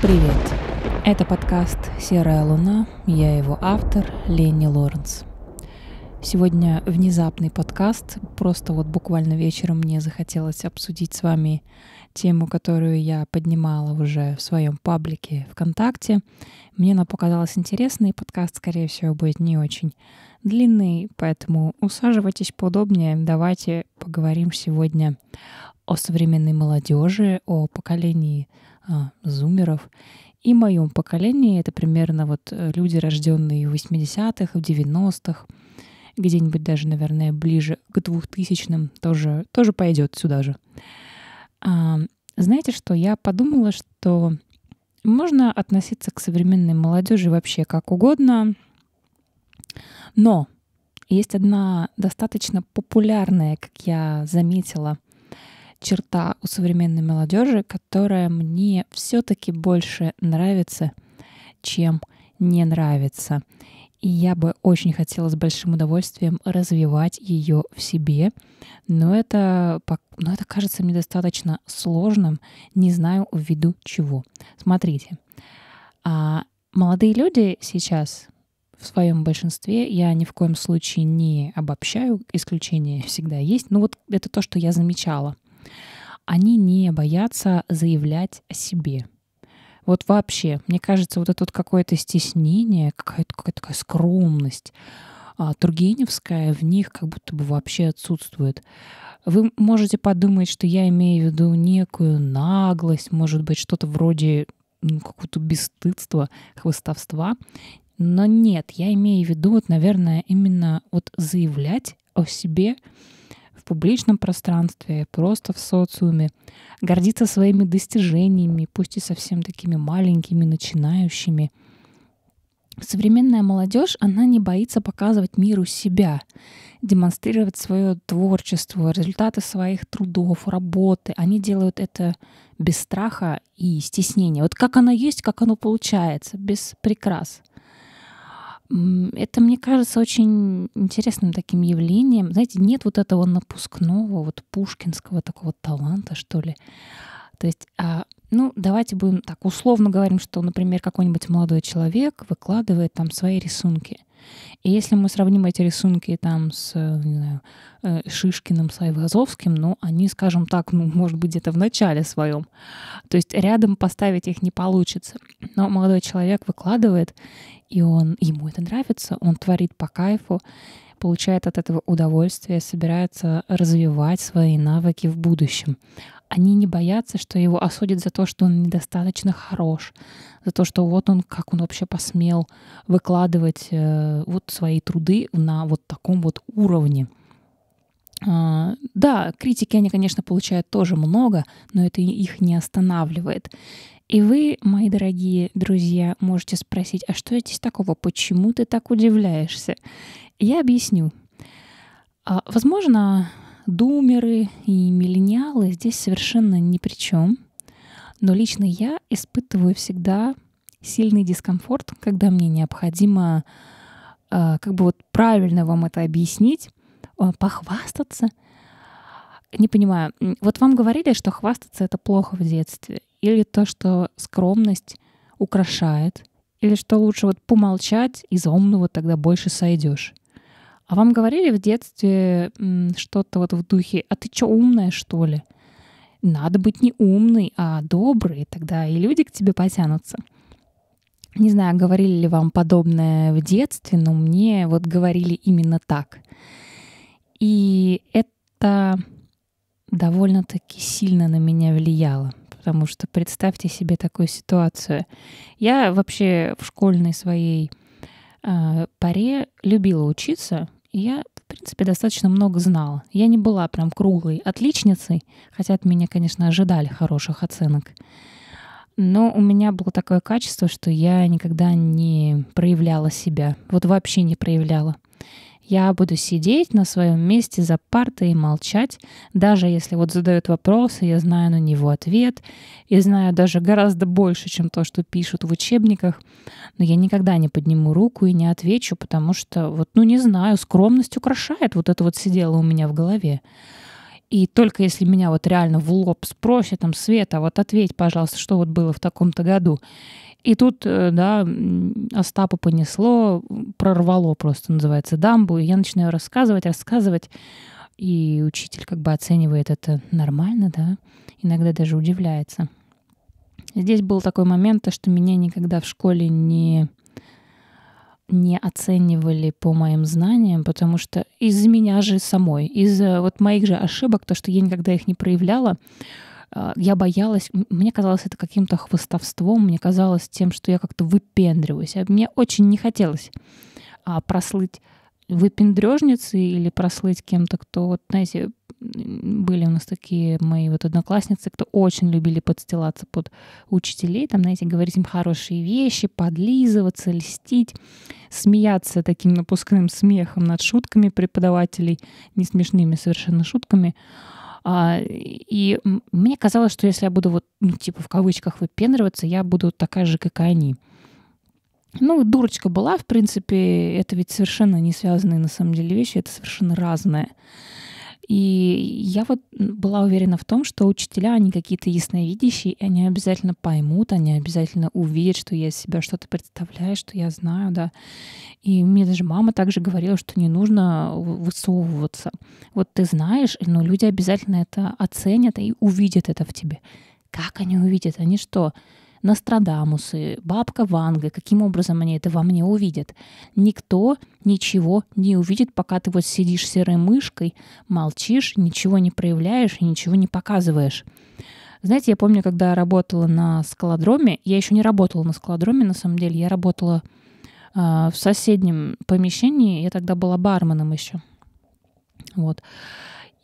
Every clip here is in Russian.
Привет! Это подкаст «Серая луна», я его автор Ленни Лоренс. Сегодня внезапный подкаст, просто вот буквально вечером мне захотелось обсудить с вами тему, которую я поднимала уже в своем паблике ВКонтакте. Мне она показалась интересной, подкаст, скорее всего, будет не очень длинный, поэтому усаживайтесь поудобнее, давайте поговорим сегодня о современной молодежи, о поколении а, зумеров. И в моем поколении это примерно вот э, люди, рожденные в 80-х, в 90-х, где-нибудь даже, наверное, ближе к 2000-м, тоже, тоже пойдет сюда же. А, знаете что, я подумала, что можно относиться к современной молодежи вообще как угодно, но есть одна достаточно популярная, как я заметила, черта у современной молодежи, которая мне все-таки больше нравится, чем не нравится. И я бы очень хотела с большим удовольствием развивать ее в себе, но это, но это кажется мне достаточно сложным, не знаю ввиду чего. Смотрите, а молодые люди сейчас в своем большинстве, я ни в коем случае не обобщаю, исключения всегда есть, но вот это то, что я замечала – они не боятся заявлять о себе. Вот вообще, мне кажется, вот это вот какое-то стеснение, какая-то какая такая скромность а, Тургеневская в них как будто бы вообще отсутствует. Вы можете подумать, что я имею в виду некую наглость, может быть, что-то вроде ну, какого-то бесстыдства, хвостовства. Но нет, я имею в виду, вот, наверное, именно вот заявлять о себе, публичном пространстве, просто в социуме, гордиться своими достижениями, пусть и совсем такими маленькими, начинающими. Современная молодежь, она не боится показывать миру себя, демонстрировать свое творчество, результаты своих трудов, работы. Они делают это без страха и стеснения. Вот как оно есть, как оно получается, без прикрас. Это, мне кажется, очень интересным таким явлением. Знаете, нет вот этого напускного, вот пушкинского такого таланта, что ли. То есть, а, ну, давайте будем так условно говорим, что, например, какой-нибудь молодой человек выкладывает там свои рисунки. И если мы сравним эти рисунки там с не знаю, э, Шишкиным, с Айвазовским, ну, они, скажем так, ну, может быть, где-то в начале своем. То есть рядом поставить их не получится. Но молодой человек выкладывает, и он, ему это нравится, он творит по кайфу, получает от этого удовольствие, собирается развивать свои навыки в будущем они не боятся, что его осудят за то, что он недостаточно хорош, за то, что вот он, как он вообще посмел выкладывать э, вот свои труды на вот таком вот уровне. А, да, критики они, конечно, получают тоже много, но это их не останавливает. И вы, мои дорогие друзья, можете спросить, а что здесь такого? Почему ты так удивляешься? Я объясню. А, возможно, думеры и миллениалы здесь совершенно ни при чем. Но лично я испытываю всегда сильный дискомфорт, когда мне необходимо э, как бы вот правильно вам это объяснить, э, похвастаться. Не понимаю, вот вам говорили, что хвастаться это плохо в детстве, или то, что скромность украшает, или что лучше вот помолчать, и из умного тогда больше сойдешь. А вам говорили в детстве что-то вот в духе «А ты чё умная, что ли?» Надо быть не умный, а добрый, тогда и люди к тебе потянутся. Не знаю, говорили ли вам подобное в детстве, но мне вот говорили именно так. И это довольно-таки сильно на меня влияло, потому что представьте себе такую ситуацию. Я вообще в школьной своей э, паре любила учиться, я, в принципе, достаточно много знала. Я не была прям круглой отличницей, хотя от меня, конечно, ожидали хороших оценок. Но у меня было такое качество, что я никогда не проявляла себя. Вот вообще не проявляла. Я буду сидеть на своем месте за партой и молчать, даже если вот задают вопросы, я знаю на него ответ, и знаю даже гораздо больше, чем то, что пишут в учебниках, но я никогда не подниму руку и не отвечу, потому что вот, ну не знаю, скромность украшает, вот это вот сидело у меня в голове. И только если меня вот реально в лоб спросят, там, Света, вот ответь, пожалуйста, что вот было в таком-то году. И тут, э, да, Остапа понесло, прорвало просто, называется, дамбу, и я начинаю рассказывать, рассказывать, и учитель как бы оценивает это нормально, да, иногда даже удивляется. Здесь был такой момент, что меня никогда в школе не не оценивали по моим знаниям, потому что из меня же самой, из вот моих же ошибок, то, что я никогда их не проявляла, а, я боялась, мне казалось это каким-то хвостовством, мне казалось тем, что я как-то выпендриваюсь, а мне очень не хотелось а, прослыть выпендрежницы или прослыть кем-то, кто, вот, знаете, были у нас такие мои вот одноклассницы, кто очень любили подстилаться под учителей, там, знаете, говорить им хорошие вещи, подлизываться, льстить, смеяться таким напускным смехом над шутками преподавателей, не смешными совершенно шутками. А, и мне казалось, что если я буду вот, ну, типа, в кавычках выпендриваться, я буду такая же, как и они. Ну, дурочка была, в принципе, это ведь совершенно не связанные на самом деле вещи, это совершенно разное. И я вот была уверена в том, что учителя, они какие-то ясновидящие, и они обязательно поймут, они обязательно увидят, что я из себя что-то представляю, что я знаю, да. И мне даже мама также говорила, что не нужно высовываться. Вот ты знаешь, но люди обязательно это оценят и увидят это в тебе. Как они увидят? Они что, Нострадамусы, бабка Ванга, каким образом они это во мне увидят. Никто ничего не увидит, пока ты вот сидишь серой мышкой, молчишь, ничего не проявляешь и ничего не показываешь. Знаете, я помню, когда я работала на скалодроме, я еще не работала на скалодроме, на самом деле, я работала э, в соседнем помещении, я тогда была барменом еще. Вот.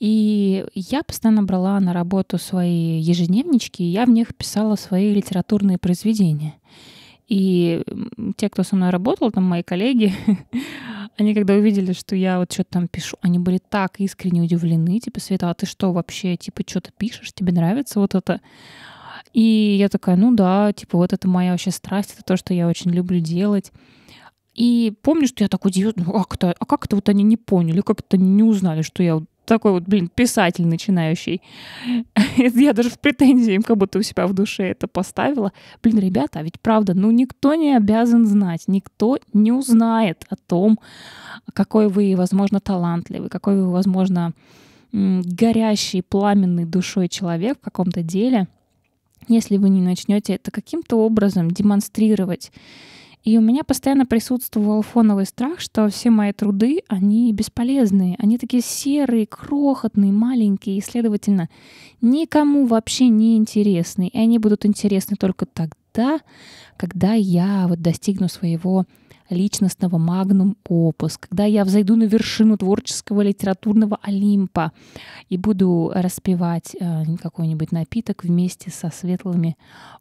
И я постоянно брала на работу свои ежедневнички, и я в них писала свои литературные произведения. И те, кто со мной работал, там мои коллеги, они когда увидели, что я вот что-то там пишу, они были так искренне удивлены, типа, Света, а ты что вообще, типа, что-то пишешь, тебе нравится вот это? И я такая, ну да, типа, вот это моя вообще страсть, это то, что я очень люблю делать. И помню, что я так удивилась, ну, а, как это, а как это вот они не поняли, как это не узнали, что я такой вот, блин, писатель начинающий. Я даже в претензии им как будто у себя в душе это поставила. Блин, ребята, а ведь правда, ну никто не обязан знать, никто не узнает о том, какой вы, возможно, талантливый, какой вы, возможно, горящий, пламенный душой человек в каком-то деле, если вы не начнете это каким-то образом демонстрировать и у меня постоянно присутствовал фоновый страх, что все мои труды, они бесполезные. Они такие серые, крохотные, маленькие, и, следовательно, никому вообще не интересны. И они будут интересны только тогда, когда я вот достигну своего личностного магнум опус, когда я взойду на вершину творческого литературного Олимпа и буду распевать э, какой-нибудь напиток вместе со светлыми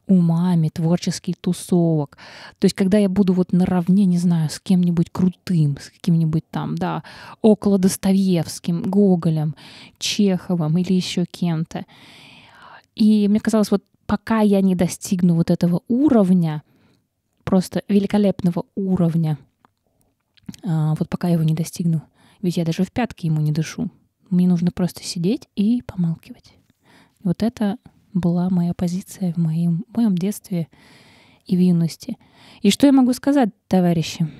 умами творческий тусовок. То есть когда я буду вот наравне, не знаю, с кем-нибудь крутым, с каким-нибудь там, да, около Достоевским, Гоголем, Чеховым или еще кем-то. И мне казалось, вот пока я не достигну вот этого уровня, просто великолепного уровня. А, вот пока я его не достигну. Ведь я даже в пятки ему не дышу. Мне нужно просто сидеть и помалкивать. вот это была моя позиция в моем, в моем детстве и в юности. И что я могу сказать, товарищи?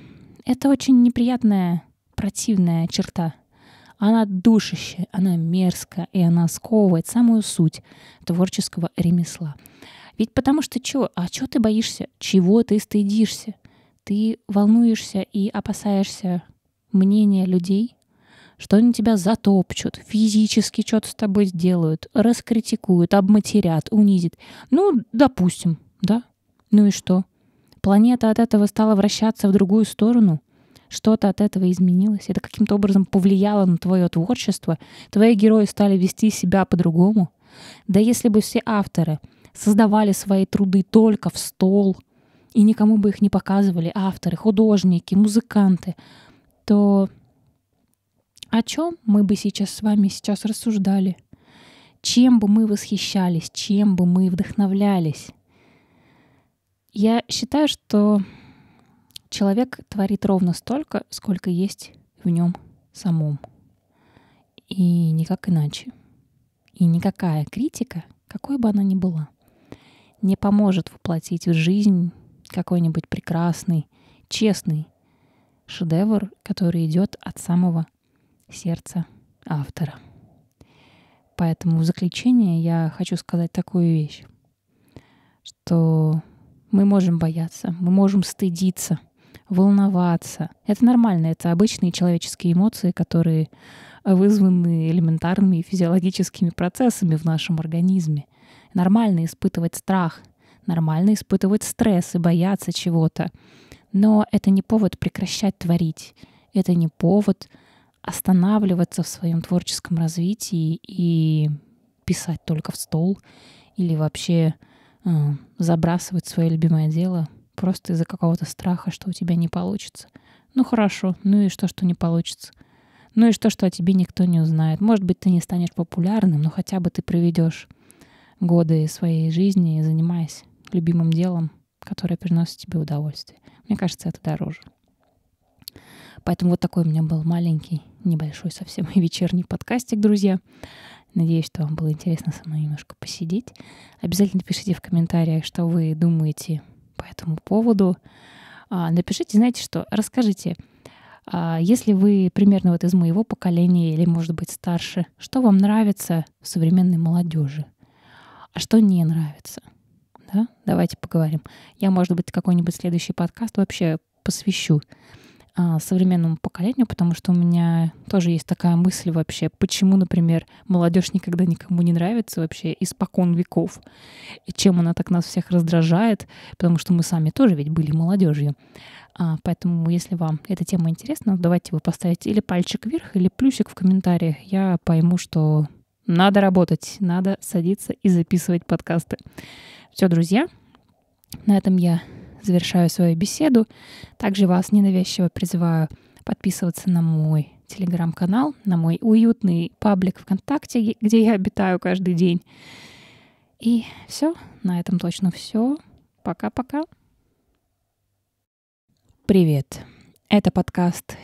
Это очень неприятная, противная черта. Она душащая, она мерзкая, и она сковывает самую суть творческого ремесла. Ведь потому что чё, А чё ты боишься? Чего ты стыдишься? Ты волнуешься и опасаешься мнения людей, что они тебя затопчут, физически что-то с тобой сделают, раскритикуют, обматерят, унизят. Ну, допустим, да? Ну и что? Планета от этого стала вращаться в другую сторону? Что-то от этого изменилось? Это каким-то образом повлияло на твое творчество? Твои герои стали вести себя по-другому? Да если бы все авторы — создавали свои труды только в стол, и никому бы их не показывали авторы, художники, музыканты, то о чем мы бы сейчас с вами сейчас рассуждали? Чем бы мы восхищались, чем бы мы вдохновлялись? Я считаю, что человек творит ровно столько, сколько есть в нем самом. И никак иначе. И никакая критика, какой бы она ни была, не поможет воплотить в жизнь какой-нибудь прекрасный, честный шедевр, который идет от самого сердца автора. Поэтому в заключение я хочу сказать такую вещь, что мы можем бояться, мы можем стыдиться, волноваться. Это нормально, это обычные человеческие эмоции, которые вызваны элементарными физиологическими процессами в нашем организме. Нормально испытывать страх, нормально испытывать стресс и бояться чего-то. Но это не повод прекращать творить. Это не повод останавливаться в своем творческом развитии и писать только в стол или вообще э, забрасывать свое любимое дело просто из-за какого-то страха, что у тебя не получится. Ну хорошо, ну и что, что не получится? Ну и что, что о тебе никто не узнает? Может быть, ты не станешь популярным, но хотя бы ты проведешь годы своей жизни, занимаясь любимым делом, которое приносит тебе удовольствие. Мне кажется, это дороже. Поэтому вот такой у меня был маленький, небольшой совсем вечерний подкастик, друзья. Надеюсь, что вам было интересно со мной немножко посидеть. Обязательно пишите в комментариях, что вы думаете по этому поводу. А, напишите, знаете что, расскажите, а, если вы примерно вот из моего поколения или, может быть, старше, что вам нравится в современной молодежи? а что не нравится. Да? Давайте поговорим. Я, может быть, какой-нибудь следующий подкаст вообще посвящу а, современному поколению, потому что у меня тоже есть такая мысль вообще, почему, например, молодежь никогда никому не нравится вообще испокон веков, и чем она так нас всех раздражает, потому что мы сами тоже ведь были молодежью. А, поэтому, если вам эта тема интересна, давайте вы поставите или пальчик вверх, или плюсик в комментариях. Я пойму, что надо работать, надо садиться и записывать подкасты. Все, друзья, на этом я завершаю свою беседу. Также вас ненавязчиво призываю подписываться на мой телеграм-канал, на мой уютный паблик ВКонтакте, где я обитаю каждый день. И все, на этом точно все. Пока-пока. Привет. Это подкаст